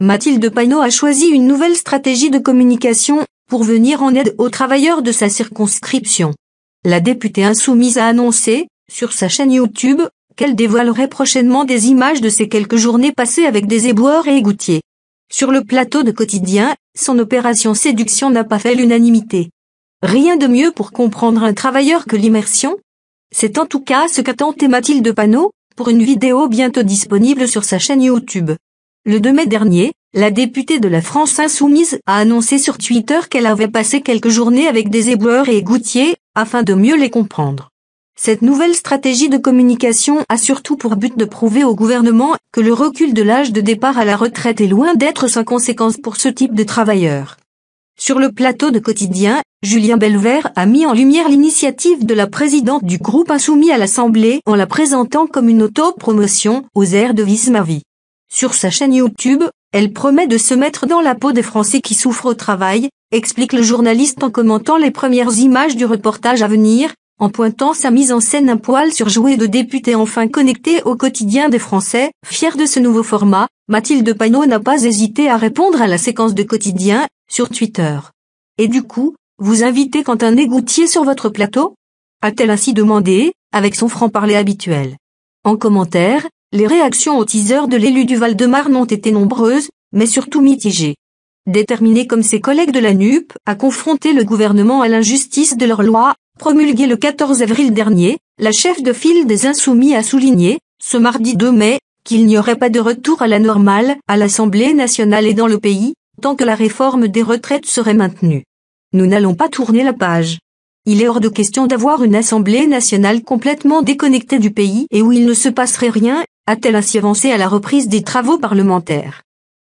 Mathilde Panot a choisi une nouvelle stratégie de communication pour venir en aide aux travailleurs de sa circonscription. La députée insoumise a annoncé, sur sa chaîne YouTube, qu'elle dévoilerait prochainement des images de ses quelques journées passées avec des éboueurs et égoutiers. Sur le plateau de quotidien, son opération séduction n'a pas fait l'unanimité. Rien de mieux pour comprendre un travailleur que l'immersion C'est en tout cas ce qu'a tenté Mathilde Panot, pour une vidéo bientôt disponible sur sa chaîne YouTube. Le 2 mai dernier, la députée de la France Insoumise a annoncé sur Twitter qu'elle avait passé quelques journées avec des éboueurs et égoutiers, afin de mieux les comprendre. Cette nouvelle stratégie de communication a surtout pour but de prouver au gouvernement que le recul de l'âge de départ à la retraite est loin d'être sans conséquence pour ce type de travailleurs. Sur le plateau de Quotidien, Julien Belvert a mis en lumière l'initiative de la présidente du groupe Insoumis à l'Assemblée en la présentant comme une autopromotion aux aires de Vismavie. Sur sa chaîne YouTube, elle promet de se mettre dans la peau des Français qui souffrent au travail, explique le journaliste en commentant les premières images du reportage à venir, en pointant sa mise en scène un poil surjouée de députés enfin connectés au quotidien des Français. Fière de ce nouveau format, Mathilde Panot n'a pas hésité à répondre à la séquence de quotidien, sur Twitter. Et du coup, vous invitez Quentin Égoutier sur votre plateau a-t-elle ainsi demandé, avec son franc-parler habituel. En commentaire, les réactions au teaser de l'élu du Val-de-Marne ont été nombreuses, mais surtout mitigées. Déterminé comme ses collègues de la NUP à confronter le gouvernement à l'injustice de leur loi, promulguée le 14 avril dernier, la chef de file des Insoumis a souligné, ce mardi 2 mai, qu'il n'y aurait pas de retour à la normale à l'Assemblée nationale et dans le pays, tant que la réforme des retraites serait maintenue. Nous n'allons pas tourner la page. Il est hors de question d'avoir une Assemblée nationale complètement déconnectée du pays et où il ne se passerait rien, a-t-elle ainsi avancé à la reprise des travaux parlementaires.